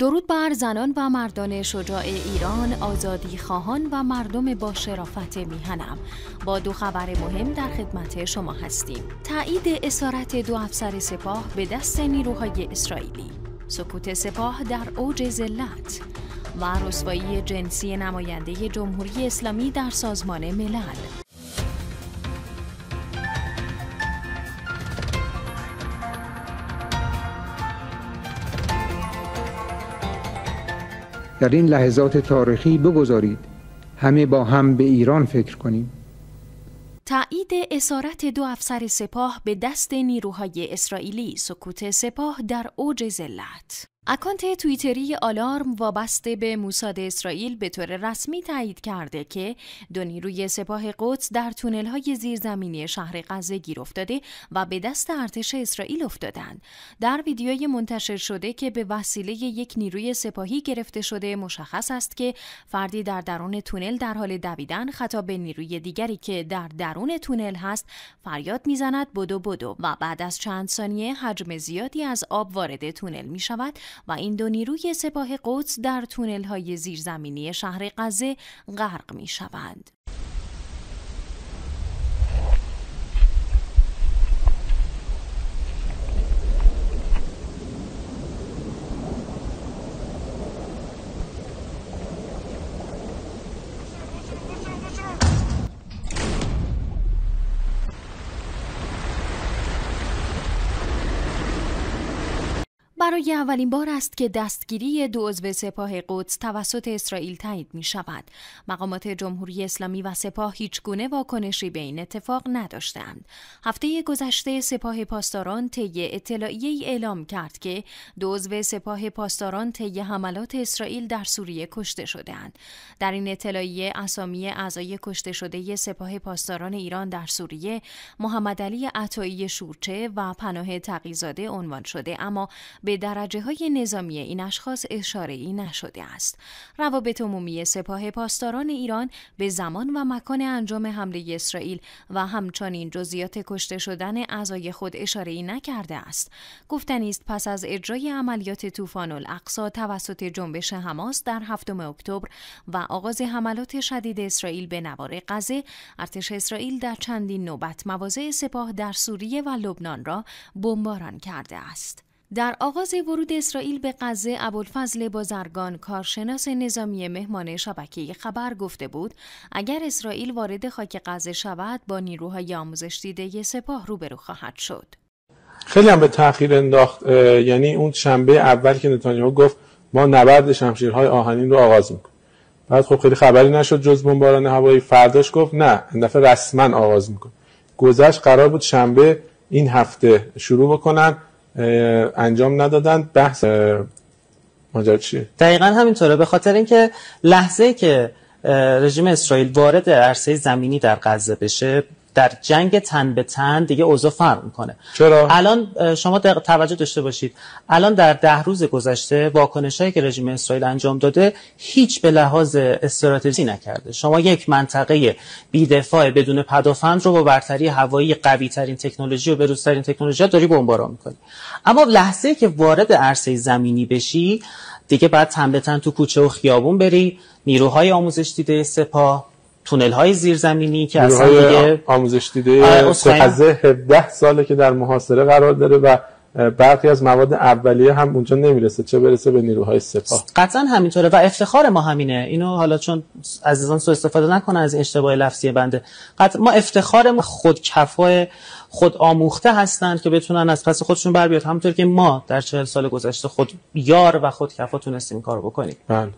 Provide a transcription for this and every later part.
درود بر زنان و مردان شجاع ایران، آزادی خواهان و مردم با شرافت میهنم. با دو خبر مهم در خدمت شما هستیم. تایید اسارت دو افسر سپاه به دست نیروهای اسرائیلی. سکوت سپاه در اوج ذلت و رسوایی جنسی نماینده جمهوری اسلامی در سازمان ملل. در این لحظات تاریخی بگذارید همه با هم به ایران فکر کنیم تایید اسارت دو افسر سپاه به دست نیروهای اسرائیلی سکوت سپاه در اوج ذلت اکانت توییتری آلارم وابسته به موساد اسرائیل به طور رسمی تایید کرده که دو نیروی سپاه قدس در تونل زیرزمینی شهر غزه گیر افتاده و به دست ارتش اسرائیل افتادند. در ویدیوی منتشر شده که به وسیله یک نیروی سپاهی گرفته شده مشخص است که فردی در درون تونل در حال دویدن خطاب به نیروی دیگری که در درون تونل هست فریاد میزند بدو بدو و بعد از چند ثانیه حجم زیادی از آب وارد تونل می و این دو نیروی سپاه قدس در تونل های زیرزمینی شهر غزه غرق می شوند. برای اولین بار است که دستگیری دو عضو سپاه قدس توسط اسرائیل تایید می شود. مقامات جمهوری اسلامی و سپاه هیچ گونه واکنشی به این اتفاق نداشتند. هفته گذشته سپاه پاسداران طی اطلاعیه اعلام کرد که دو عضو سپاه پاسداران طی حملات اسرائیل در سوریه کشته شدهاند. در این اطلاعیه اسامی اعضای کشته شده سپاه پاسداران ایران در سوریه محمد علی عطایی شورچه و پناه تقیزاده عنوان شده اما به درجه های نظامی این اشخاص اشاره ای نشده است. روابط عمومی سپاه پاسداران ایران به زمان و مکان انجام حمله اسرائیل و همچنین جزئیات کشته شدن اعضای خود اشاره ای نکرده است. گفتنی پس از اجرای عملیات طوفان الاقصا توسط جنبش حماس در هفتم اکتبر و آغاز حملات شدید اسرائیل به نوار غزه، ارتش اسرائیل در چندین نوبت مواضع سپاه در سوریه و لبنان را بمباران کرده است. در آغاز ورود اسرائیل به غزه ابوالفضل بازرگان کارشناس نظامی مهمان شبکه خبر گفته بود اگر اسرائیل وارد خاک غزه شود با نیروهای آموزش دیده سپاه روبرو خواهد شد خیلی هم به تاخیر انداخت یعنی اون شنبه اول که نتانیاهو گفت ما نبرد شمشیرهای آهنین رو آغاز میکنیم بعد خب خیلی خبری نشد جز بمباران هوایی فرداش گفت نه این دفعه رسما آغاز میکنیم گذشت قرار بود شنبه این هفته شروع بکنن انجام ندادن بحث ماجرا چیه دقیقا همینطوره به خاطر اینکه لحظه که رژیم اسرائیل وارد عرصه زمینی در غزه بشه در جنگ تن به تن دیگه اوضاع فرق میکنه چرا الان شما توجه داشته باشید الان در ده روز گذشته هایی که رژیم اسرائیل انجام داده هیچ به لحاظ استراتژی نکرده شما یک منطقه بیدفاع بدون پدافند رو با برتری هوایی قوی ترین تکنولوژی و ترین تکنولوژی داری بمبارا میکنی اما لحظه که وارد عرصه زمینی بشی دیگه بعد تن به تن تو کوچه و خیابون بری نیروهای آموزش دیده سپاه تونل های زیرزمینی که اصلا دیگه آموزش دیده سپزه 17 ساله که در محاصره قرار داره و برخی از مواد اولیه هم اونجا نمیرسه چه برسه به نیروهای سپاه قطعا همینطوره و افتخار ما همینه اینو حالا چون عزیزان سو استفاده نکنن از اشتباه لفظی بنده قطعا ما افتخار ما خود کفای خود آموخته هستند که بتونن از پس خودشون بر بیاد همونطور که ما در چهل سال گذشته خود یار و خود کفا تونستیم کار بکنیم بله.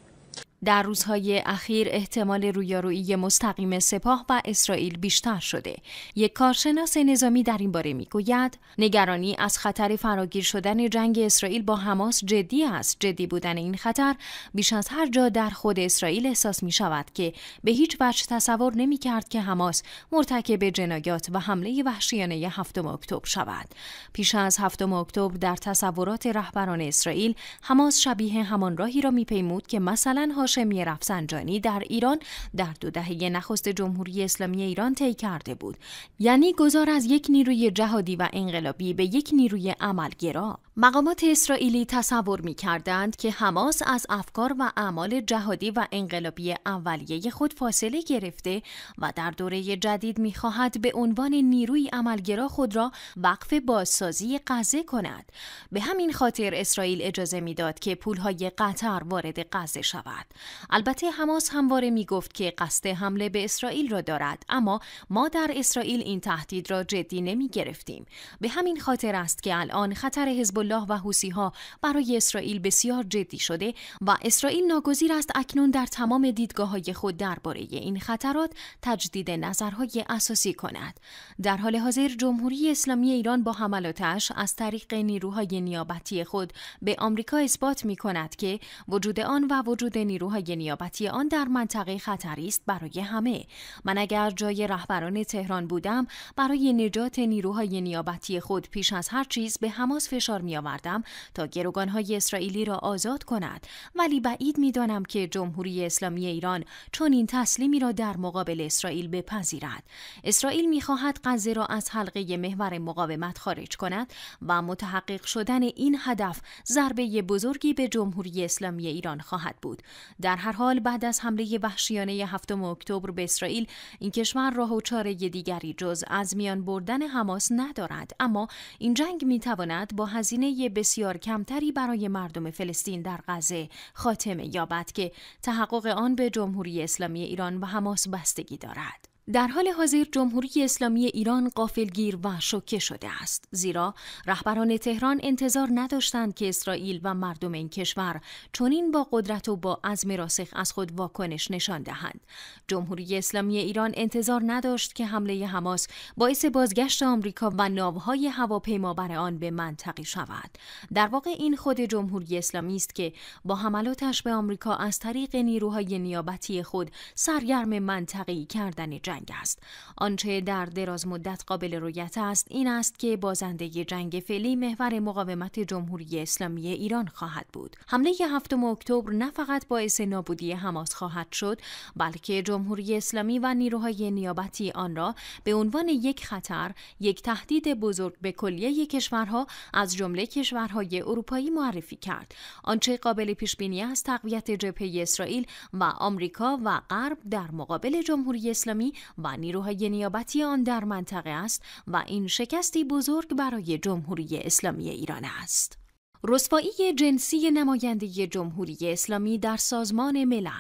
در روزهای اخیر احتمال رویارویی مستقیم سپاه و اسرائیل بیشتر شده. یک کارشناس نظامی در این باره میگوید نگرانی از خطر فراگیر شدن جنگ اسرائیل با حماس جدی است. جدی بودن این خطر بیش از هر جا در خود اسرائیل احساس می شود که به هیچ وجه تصور نمی کرد که حماس مرتکب جنایات و حمله وحشیانه 7 اکتبر شود. پیش از 7 اکتبر در تصورات رهبران اسرائیل حماس شبیه همان راهی را میپیمود که مثلا هاشمی رفسنجانی در ایران در دو دهه نخست جمهوری اسلامی ایران طی کرده بود یعنی گذار از یک نیروی جهادی و انقلابی به یک نیروی عملگرا مقامات اسرائیلی تصور می کردند که حماس از افکار و اعمال جهادی و انقلابی اولیه خود فاصله گرفته و در دوره جدید می خواهد به عنوان نیروی عملگرا خود را وقف بازسازی غزه کند. به همین خاطر اسرائیل اجازه داد که پولهای قطر وارد غزه شود. البته حماس همواره می گفت که قصد حمله به اسرائیل را دارد اما ما در اسرائیل این تهدید را جدی نمی گرفتیم. به همین خاطر است که الان خطر حزب الله و ها برای اسرائیل بسیار جدی شده و اسرائیل ناگزیر است اکنون در تمام دیدگاه های خود درباره این خطرات تجدید نظرهای اساسی کند. در حال حاضر جمهوری اسلامی ایران با حملاتش از طریق نیروهای نیابتی خود به آمریکا اثبات می کند که وجود آن و وجود نیروهای نیابتی آن در منطقه خطری است برای همه. من اگر جای رهبران تهران بودم برای نجات نیروهای نیابتی خود پیش از هر چیز به حماس فشار می آوردم تا های اسرائیلی را آزاد کند ولی بعید میدانم که جمهوری اسلامی ایران چون این تسلیمی را در مقابل اسرائیل بپذیرد اسرائیل میخواهد غزه را از حلقه محور مقاومت خارج کند و متحقق شدن این هدف ضربه بزرگی به جمهوری اسلامی ایران خواهد بود در هر حال بعد از حمله وحشیانه 7 اکتبر به اسرائیل این کشور راه و چاره دیگری جز از میان بردن حماس ندارد اما این جنگ میتواند با هزینه هزینه بسیار کمتری برای مردم فلسطین در غزه خاتمه یابد که تحقق آن به جمهوری اسلامی ایران و حماس بستگی دارد. در حال حاضر جمهوری اسلامی ایران قافلگیر و شوکه شده است زیرا رهبران تهران انتظار نداشتند که اسرائیل و مردم این کشور چنین با قدرت و با عزم راسخ از خود واکنش نشان دهند جمهوری اسلامی ایران انتظار نداشت که حمله حماس باعث بازگشت آمریکا و ناوهای هواپیما آن به منطقه شود در واقع این خود جمهوری اسلامی است که با حملاتش به آمریکا از طریق نیروهای نیابتی خود سرگرم منطقه‌ای کردن جنگ است آنچه در دراز مدت قابل رویت است این است که بازنده جنگ فعلی محور مقاومت جمهوری اسلامی ایران خواهد بود حمله هفتم اکتبر نه فقط باعث نابودی حماس خواهد شد بلکه جمهوری اسلامی و نیروهای نیابتی آن را به عنوان یک خطر یک تهدید بزرگ به کلیه کشورها از جمله کشورهای اروپایی معرفی کرد آنچه قابل پیش بینی است تقویت جبهه اسرائیل و آمریکا و غرب در مقابل جمهوری اسلامی و نیروهای نیابتی آن در منطقه است و این شکستی بزرگ برای جمهوری اسلامی ایران است. رسوایی جنسی نماینده جمهوری اسلامی در سازمان ملل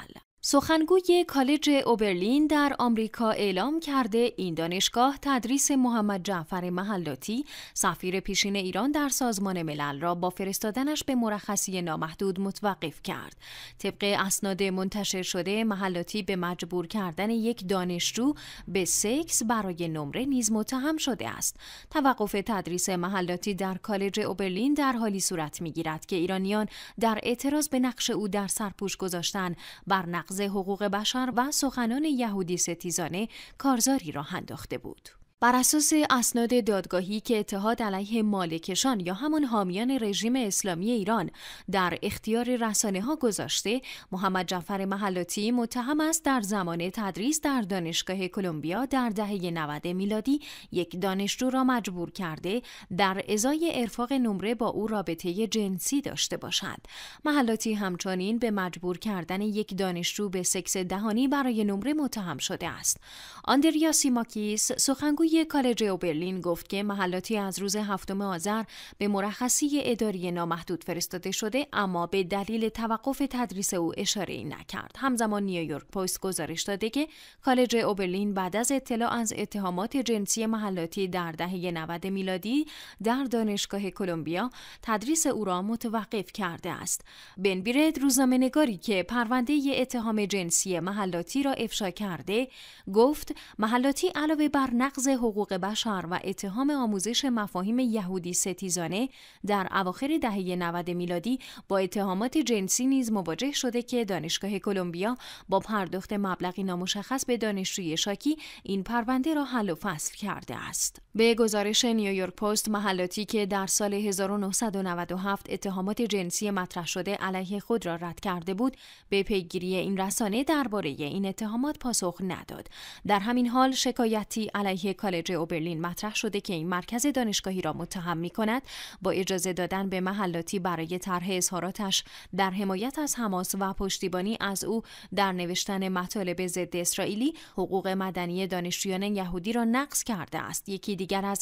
سخنگوی کالج اوبرلین در آمریکا اعلام کرده این دانشگاه تدریس محمد جعفر محلاتی سفیر پیشین ایران در سازمان ملل را با فرستادنش به مرخصی نامحدود متوقف کرد. طبق اسناد منتشر شده محلاتی به مجبور کردن یک دانشجو به سکس برای نمره نیز متهم شده است. توقف تدریس محلاتی در کالج اوبرلین در حالی صورت میگیرد که ایرانیان در اعتراض به نقش او در سرپوش گذاشتن بر نقض حقوق بشر و سخنان یهودی ستیزانه کارزاری را انداخته بود. بر اساس اسناد دادگاهی که اتحاد علیه مالکشان یا همان حامیان رژیم اسلامی ایران در اختیار رسانه ها گذاشته محمد جعفر محلاتی متهم است در زمان تدریس در دانشگاه کلمبیا در دهه 90 میلادی یک دانشجو را مجبور کرده در ازای ارفاق نمره با او رابطه جنسی داشته باشد محلاتی همچنین به مجبور کردن یک دانشجو به سکس دهانی برای نمره متهم شده است آندریا سیماکیس سخنگوی کالج برلین گفت که محلاتی از روز هفتم آذر به مرخصی اداری نامحدود فرستاده شده اما به دلیل توقف تدریس او اشاره ای نکرد. همزمان نیویورک پست گزارش داده که کالج اوبرلین بعد از اطلاع از اتهامات جنسی محلاتی در دهه 90 میلادی در دانشگاه کلمبیا تدریس او را متوقف کرده است. بن بیرد نگاری که پرونده اتهام جنسی محلاتی را افشا کرده گفت محلاتی علاوه بر نقض حقوق بشر و اتهام آموزش مفاهیم یهودی ستیزانه در اواخر دهه 90 میلادی با اتهامات جنسی نیز مواجه شده که دانشگاه کلمبیا با پرداخت مبلغی نامشخص به دانشجوی شاکی این پرونده را حل و فصل کرده است. به گزارش نیویورک پست محلاتی که در سال 1997 اتهامات جنسی مطرح شده علیه خود را رد کرده بود به پیگیری این رسانه درباره این اتهامات پاسخ نداد در همین حال شکایتی علیه کالج اوبرلین مطرح شده که این مرکز دانشگاهی را متهم می کند با اجازه دادن به محلاتی برای طرح اظهاراتش در حمایت از حماس و پشتیبانی از او در نوشتن مطالب ضد اسرائیلی حقوق مدنی دانشجویان یهودی را نقض کرده است یکی دیگر از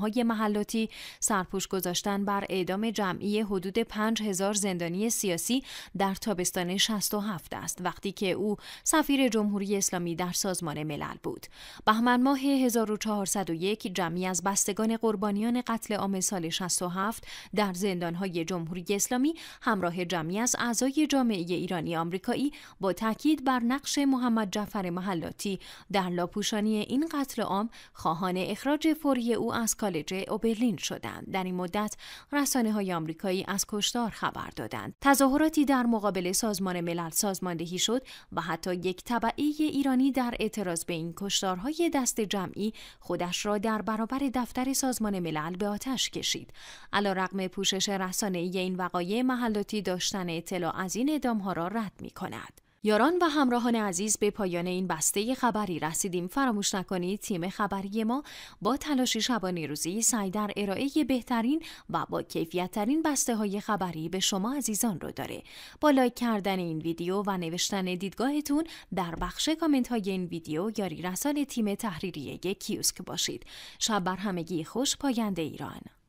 های محلاتی سرپوش گذاشتن بر اعدام جمعی حدود 5000 زندانی سیاسی در تابستان 67 است وقتی که او سفیر جمهوری اسلامی در سازمان ملل بود بهمن ماه 1400 1401 جمعی از بستگان قربانیان قتل عام سال 67 در زندانهای جمهوری اسلامی همراه جمعی از اعضای جامعه ایرانی آمریکایی با تاکید بر نقش محمد جعفر محلاتی در لاپوشانی این قتل عام خواهان اخراج فوری او از کالج اوبرلین شدند در این مدت رسانه های آمریکایی از کشتار خبر دادند تظاهراتی در مقابل سازمان ملل سازماندهی شد و حتی یک طبعی ایرانی در اعتراض به این کشتارهای دست جمعی خودش را در برابر دفتر سازمان ملل به آتش کشید. علا رقم پوشش رسانه این وقایع محلاتی داشتن اطلاع از این ها را رد می کند. یاران و همراهان عزیز به پایان این بسته خبری رسیدیم فراموش نکنید تیم خبری ما با تلاشی شبانی روزی سعی در ارائه بهترین و با کیفیتترین بسته های خبری به شما عزیزان رو داره با لایک کردن این ویدیو و نوشتن دیدگاهتون در بخش کامنت های این ویدیو یاری رسان تیم تحریریه کیوسک باشید شب بر همگی خوش پاینده ایران